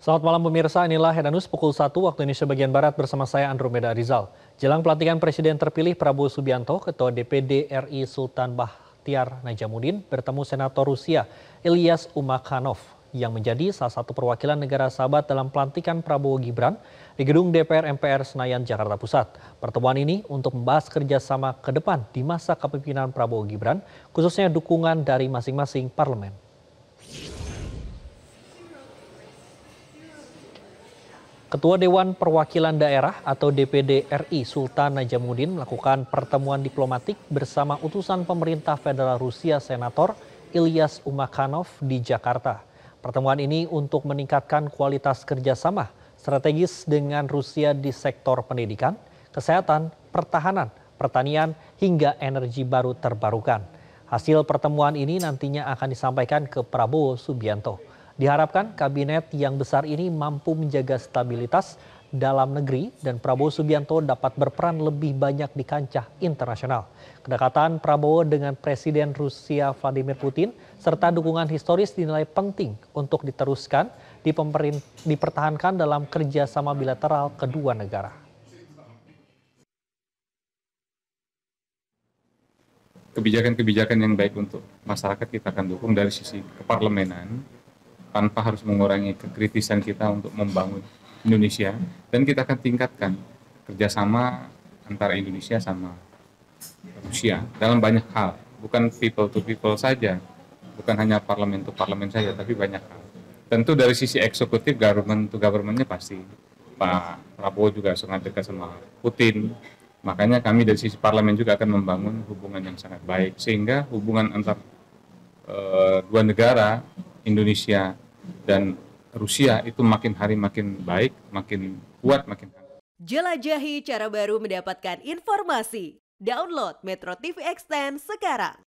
Selamat malam pemirsa, inilah Hedanus pukul 1 waktu Indonesia bagian Barat bersama saya Andromeda Rizal. Jelang pelantikan Presiden terpilih Prabowo Subianto, Ketua DPD RI Sultan Bahtiar Najamudin bertemu Senator Rusia Ilyas Umakhanov yang menjadi salah satu perwakilan negara sahabat dalam pelantikan Prabowo Gibran di gedung DPR MPR Senayan, Jakarta Pusat. Pertemuan ini untuk membahas kerjasama ke depan di masa kepemimpinan Prabowo Gibran, khususnya dukungan dari masing-masing parlemen. Ketua Dewan Perwakilan Daerah atau DPD RI Sultan Najamuddin melakukan pertemuan diplomatik bersama utusan pemerintah federal Rusia Senator Ilyas Umakhanov di Jakarta. Pertemuan ini untuk meningkatkan kualitas kerjasama strategis dengan Rusia di sektor pendidikan, kesehatan, pertahanan, pertanian, hingga energi baru terbarukan. Hasil pertemuan ini nantinya akan disampaikan ke Prabowo Subianto. Diharapkan kabinet yang besar ini mampu menjaga stabilitas dalam negeri dan Prabowo Subianto dapat berperan lebih banyak di kancah internasional. Kedekatan Prabowo dengan Presiden Rusia Vladimir Putin serta dukungan historis dinilai penting untuk diteruskan dipertahankan dalam kerjasama bilateral kedua negara. Kebijakan-kebijakan yang baik untuk masyarakat kita akan dukung dari sisi keparlemenan, tanpa harus mengurangi kekritisan kita untuk membangun Indonesia dan kita akan tingkatkan kerjasama antara Indonesia sama Rusia dalam banyak hal bukan people to people saja bukan hanya parlemen to parlemen saja tapi banyak hal tentu dari sisi eksekutif government to governmentnya pasti Pak Prabowo juga sangat dekat sama Putin makanya kami dari sisi parlemen juga akan membangun hubungan yang sangat baik sehingga hubungan antar e, dua negara Indonesia dan Rusia itu makin hari makin baik, makin kuat, makin Jelajahi cara baru mendapatkan informasi. Download Metro TV Extend sekarang.